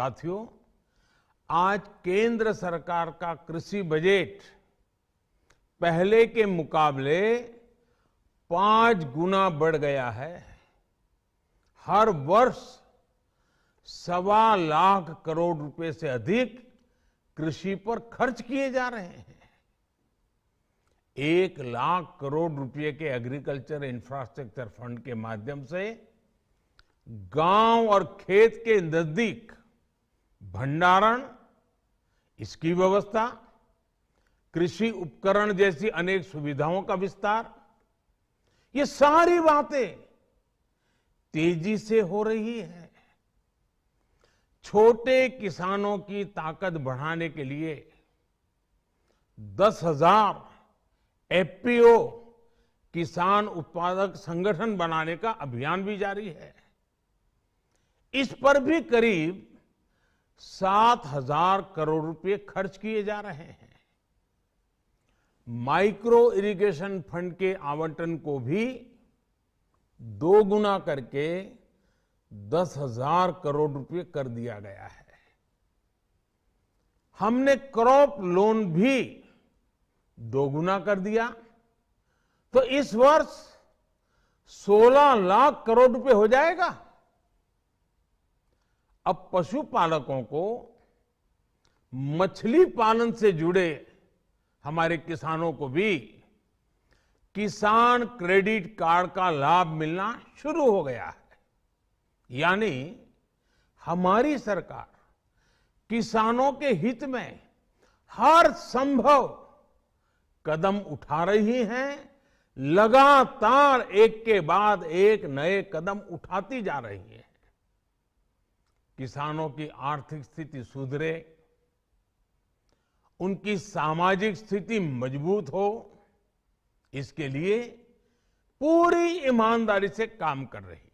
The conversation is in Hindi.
साथियों आज केंद्र सरकार का कृषि बजट पहले के मुकाबले पांच गुना बढ़ गया है हर वर्ष सवा लाख करोड़ रुपए से अधिक कृषि पर खर्च किए जा रहे हैं एक लाख करोड़ रुपए के एग्रीकल्चर इंफ्रास्ट्रक्चर फंड के माध्यम से गांव और खेत के नजदीक भंडारण इसकी व्यवस्था कृषि उपकरण जैसी अनेक सुविधाओं का विस्तार ये सारी बातें तेजी से हो रही है छोटे किसानों की ताकत बढ़ाने के लिए दस हजार एफपीओ किसान उत्पादक संगठन बनाने का अभियान भी जारी है इस पर भी करीब सात हजार करोड़ रुपए खर्च किए जा रहे हैं माइक्रो इरिगेशन फंड के आवंटन को भी दो गुना करके दस हजार करोड़ रुपए कर दिया गया है हमने क्रॉप लोन भी दोगुना कर दिया तो इस वर्ष 16 लाख करोड़ रुपए हो जाएगा अब पशुपालकों को मछली पालन से जुड़े हमारे किसानों को भी किसान क्रेडिट कार्ड का लाभ मिलना शुरू हो गया है यानी हमारी सरकार किसानों के हित में हर संभव कदम उठा रही है लगातार एक के बाद एक नए कदम उठाती जा रही है किसानों की आर्थिक स्थिति सुधरे उनकी सामाजिक स्थिति मजबूत हो इसके लिए पूरी ईमानदारी से काम कर रही